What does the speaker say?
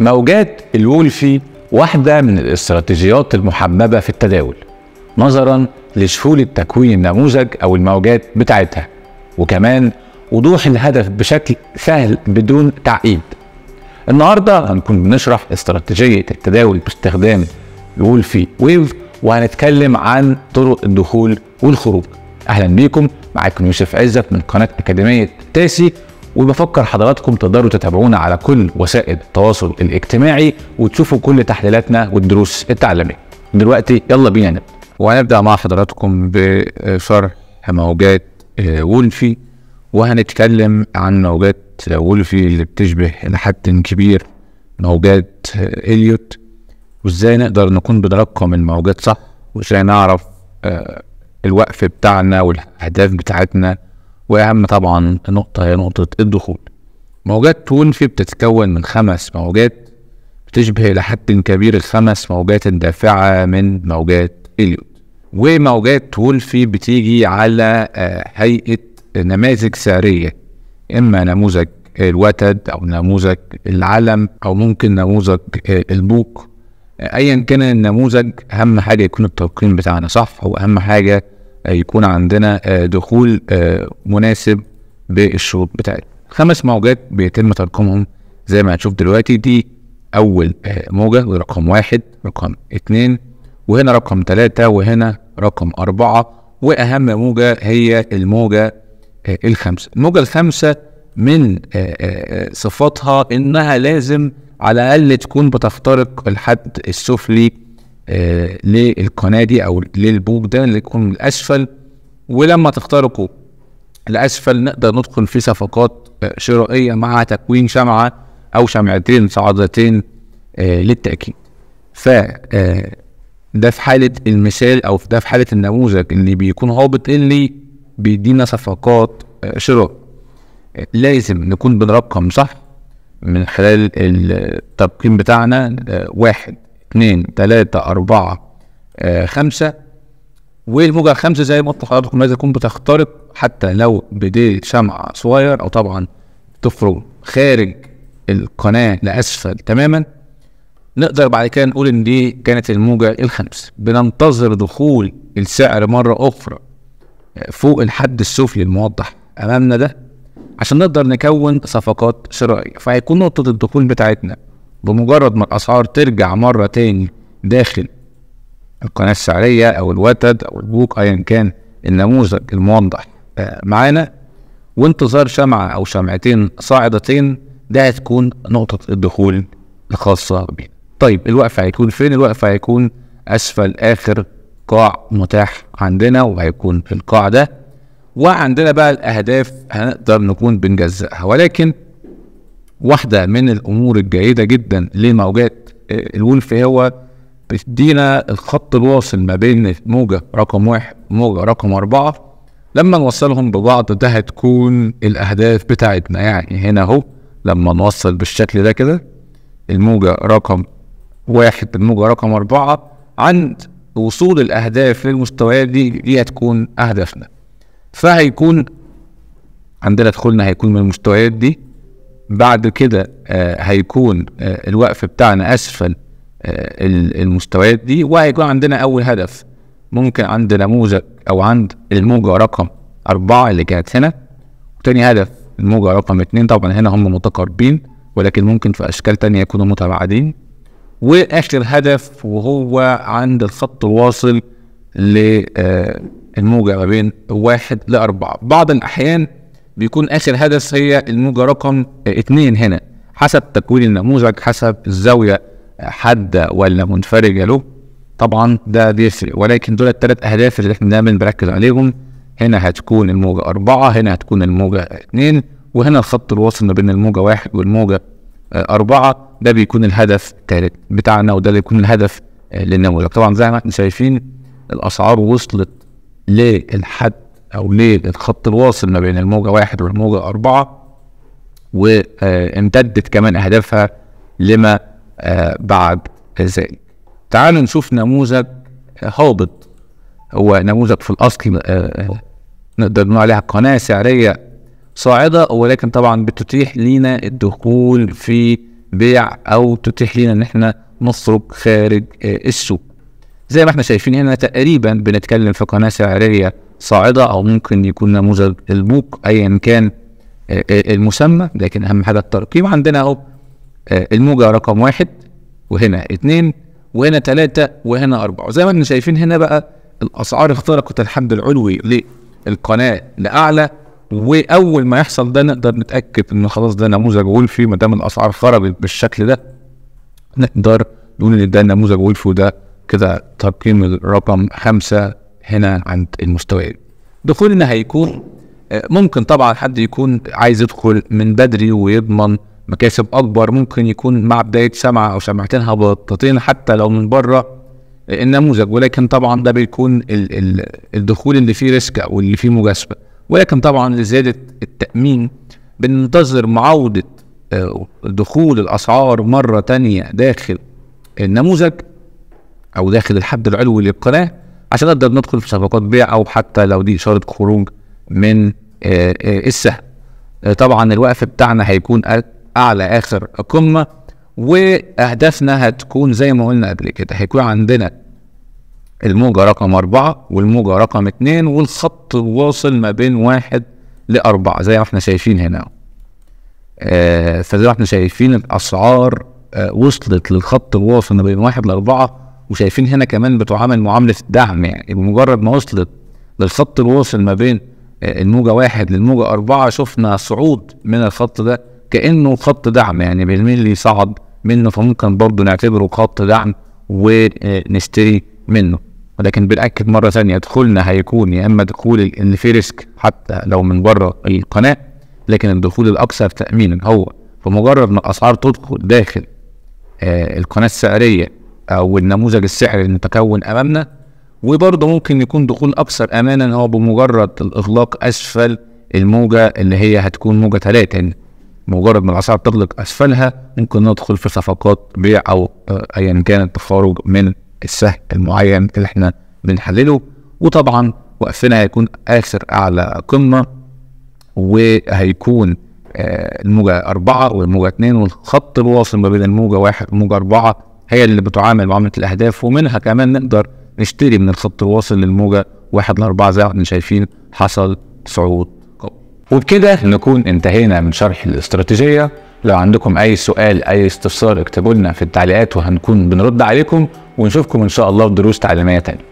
موجات الولفي واحدة من الاستراتيجيات المحببة في التداول نظرا لسهولة تكوين النموذج أو الموجات بتاعتها وكمان وضوح الهدف بشكل سهل بدون تعقيد النهاردة هنكون بنشرح استراتيجية التداول باستخدام الولفي ويف وهنتكلم عن طرق الدخول والخروج أهلا بيكم معاكم يوسف عزت من قناة أكاديمية تاسي وبفكر حضراتكم تقدروا تتابعونا على كل وسائل التواصل الاجتماعي وتشوفوا كل تحليلاتنا والدروس التعليميه دلوقتي يلا بينا نبدا وهنبدا مع حضراتكم بشرح موجات آه، وولفي وهنتكلم عن موجات آه، وولفي اللي بتشبه الى حد كبير موجات آه، اليوت وازاي نقدر نكون بنرقم الموجات صح وازاي نعرف الوقف بتاعنا والاهداف بتاعتنا واهم طبعا نقطه هي نقطه الدخول موجات في بتتكون من خمس موجات بتشبه إلى حد كبير الخمس موجات الدافعة من موجات إليوت وموجات في بتيجي على آه، هيئة نماذج سارية إما نموذج الوتد أو نموذج العلم أو ممكن نموذج آه، البوق آه، أيا كان النموذج أهم حاجة يكون التلقين بتاعنا صح وأهم حاجة آه، يكون عندنا آه، دخول آه، مناسب بالشروط بتاعتنا خمس موجات بيتم ترقيمهم زي ما هنشوف دلوقتي دي اول موجه رقم واحد رقم اتنين وهنا رقم ثلاثه وهنا رقم أربعة وأهم موجة هي الموجة الخامسة الموجة الخامسة من صفاتها إنها لازم على الأقل تكون بتخترق الحد السفلي للقناه دي او للبوج ده اللي يكون من الاسفل ولما تخترقوا الاسفل نقدر ندخل في صفقات آه، شرائيه مع تكوين شمعه او شمعتين صاعدتين آه، للتاكيد ف آه، ده في حاله المثال او ده في حاله النموذج اللي بيكون هابط اللي بيدينا صفقات شراء لازم نكون بنرقم صح من خلال الترقيم بتاعنا واحد اثنين ثلاثة أربعة آه خمسة والموجة الخامسة زي ما قلت لحضراتكم لازم تكون بتخترق حتى لو بديل شمعة صغير أو طبعا تفرغ خارج القناة لأسفل تماما نقدر بعد كده نقول إن دي كانت الموجة الخامسة بننتظر دخول السعر مرة أخرى آه، فوق الحد السفلي الموضح أمامنا ده عشان نقدر نكون صفقات شرائية فهيكون نقطة الدخول بتاعتنا بمجرد ما الأسعار ترجع مرة تاني داخل القناة السعرية أو الوتد أو البوك أيا كان النموذج الموضح آه، معانا وانتظار شمعة أو شمعتين صاعدتين ده هتكون نقطة الدخول الخاصة بينا طيب الوقف هيكون فين؟ الوقف هيكون أسفل آخر قاع متاح عندنا وهيكون في القاع ده وعندنا بقى الأهداف هنقدر نكون بنجزئها ولكن واحدة من الأمور الجيدة جدا لموجات آه، الولف هو بتدينا الخط الواصل ما بين موجة رقم واحد موجة رقم أربعة لما نوصلهم ببعض ده هتكون الأهداف بتاعتنا يعني هنا أهو لما نوصل بالشكل ده كده الموجة رقم واحد الموجة رقم أربعة عند وصول الأهداف للمستويات دي دي هتكون أهدافنا فهيكون عندنا دخولنا هيكون من المستويات دي بعد كده آه، هيكون آه، الوقف بتاعنا اسفل آه، المستويات دي وهيكون عندنا اول هدف ممكن عند نموذج او عند الموجة رقم أربعة اللي كانت هنا وتاني هدف الموجة رقم اتنين طبعا هنا هم متقاربين ولكن ممكن في أشكال تانية يكونوا متباعدين وآخر هدف وهو عند الخط الواصل للموجة ما بين واحد لأربعة بعض الأحيان بيكون اخر هدف هي الموجه رقم اثنين هنا حسب تكوين النموذج حسب الزاويه حاده ولا منفرجه له طبعا ده بيفرق ولكن دول الثلاث اهداف اللي احنا دايما بنركز عليهم هنا هتكون الموجه أربعة هنا هتكون الموجه اثنين وهنا الخط الوصل ما بين الموجه واحد والموجه أربعة ده بيكون الهدف الثالث بتاعنا وده بيكون الهدف للنموذج طبعا زي ما احنا شايفين الأسعار وصلت للحد او للخط الواصل ما بين الموجه واحد والموجه اربعه وامتدت كمان اهدافها لما آه، بعد ذلك. تعالوا نشوف نموذج هابط هو نموذج في الاصل آه، آه، نقدر نقول عليها قناه سعريه صاعده ولكن طبعا بتتيح لينا الدخول في بيع او تتيح لينا ان احنا نسرق خارج السوق. زي ما احنا شايفين هنا تقريبا بنتكلم في قناه سعريه صاعده او ممكن يكون نموذج البوك ايا كان آه، آه، المسمى لكن اهم حاجه الترقيم عندنا اهو آه، الموجه رقم واحد وهنا اثنين وهنا ثلاثه وهنا اربعه زي ما احنا شايفين هنا بقى الاسعار اخترقت الحد العلوي للقناه لاعلى واول ما يحصل ده نقدر نتاكد ان خلاص ده نموذج ولفي ما دام الاسعار خرجت بالشكل ده نقدر نقول ان ده نموذج ولفي وده كده ترقيم الرقم خمسه هنا عند المستويات دخولنا هيكون آه، ممكن طبعا حد يكون عايز يدخل من بدري ويضمن مكاسب اكبر ممكن يكون مع بدايه سمعه او سمعتين هبطتين حتى لو من بره آه، النموذج ولكن طبعا ده بيكون ال ال الدخول اللي فيه ريسك او اللي فيه مجاسبه ولكن طبعا لزياده التامين بننتظر معاوده آه، دخول الاسعار مره تانية داخل النموذج او داخل الحد العلوي للقناه عشان نقدر ندخل في صفقات بيع او حتى لو دي اشاره خروج من آه، آه، السهم آه، طبعا الوقف بتاعنا هيكون اعلى اخر قمه واهدافنا هتكون زي ما قلنا قبل كده هيكون عندنا الموجة رقم أربعة والموجة رقم اتنين والخط واصل ما بين واحد لأربعة زي ما احنا شايفين هنا آه فزي ما احنا شايفين الأسعار آه وصلت للخط الواصل ما بين واحد لأربعة وشايفين هنا كمان بتعامل معامله الدعم يعني بمجرد ما وصلت للخط الوصل ما بين آه، الموجه واحد للموجه اربعه شفنا صعود من الخط ده كانه خط دعم يعني بالملي صعد منه فممكن برضه نعتبره خط دعم ونشتري منه ولكن بنأكد مرة ثانية دخولنا هيكون يا إما دخول اللي فيه ريسك حتى لو من بره القناة لكن الدخول الأكثر تأمينا هو فمجرد ما الأسعار تدخل داخل آه، القناة السعرية او النموذج السحري المتكون امامنا وبرضه ممكن يكون دخول اكثر امانا هو بمجرد الاغلاق اسفل الموجه اللي هي هتكون موجه ثلاثه يعني مجرد ما الاسعار تغلق اسفلها ممكن ندخل في صفقات بيع او آه، ايا كان التخارج من السهم المعين اللي احنا بنحلله وطبعا وقفنا هيكون اخر اعلى قمه وهيكون آه، الموجه أربعة والموجة اتنين والخط الواصل ما بين الموجة واحد والموجة أربعة هي اللي بتعامل معامله الاهداف ومنها كمان نقدر نشتري من الخط الواصل للموجه 1 ل 4 زي ما احنا شايفين حصل صعود قوي. وبكده نكون انتهينا من شرح الاستراتيجيه لو عندكم اي سؤال اي استفسار اكتبوا لنا في التعليقات وهنكون بنرد عليكم ونشوفكم ان شاء الله في دروس تعليميه تانيه